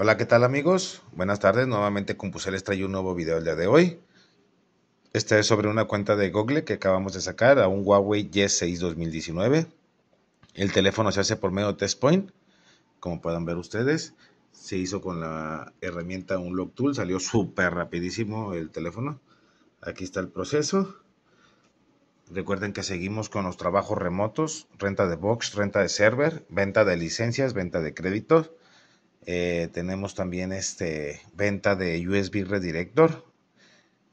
Hola, ¿qué tal amigos? Buenas tardes, nuevamente con les trae un nuevo video el día de hoy. Este es sobre una cuenta de Google que acabamos de sacar a un Huawei Y6 2019. El teléfono se hace por medio de TestPoint, como pueden ver ustedes. Se hizo con la herramienta Unlock Tool, salió súper rapidísimo el teléfono. Aquí está el proceso. Recuerden que seguimos con los trabajos remotos, renta de box, renta de server, venta de licencias, venta de créditos eh, tenemos también este, venta de USB redirector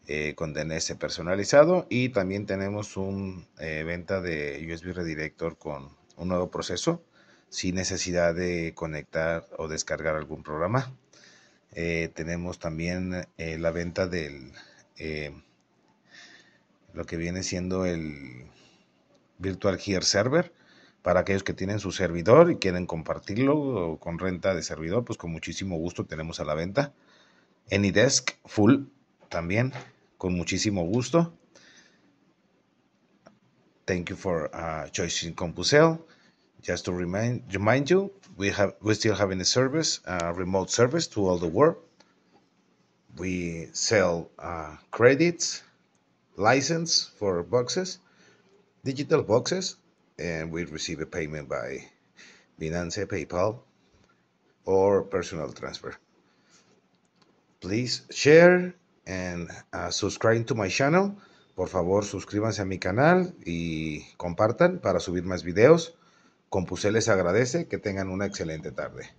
eh, con DNS personalizado y también tenemos una eh, venta de USB redirector con un nuevo proceso sin necesidad de conectar o descargar algún programa. tenemos también la venta del lo que viene siendo el Virtual Gear Server para aquellos que tienen su servidor y quieren compartirlo con renta de servidor, pues con muchísimo gusto tenemos a la venta. AnyDesk Full también, con muchísimo gusto. Thank you for uh, choosing CompuSell. Just to remind, you, we still have a service, a uh, remote service to all the world. We sell uh, credits, license for boxes, digital boxes, and we receive a payment by Binance, PayPal, or personal transfer. Please share and uh, subscribe to my channel. Por favor, suscríbanse a mi canal y compartan para subir más videos. Compuse les agradece que tengan una excelente tarde.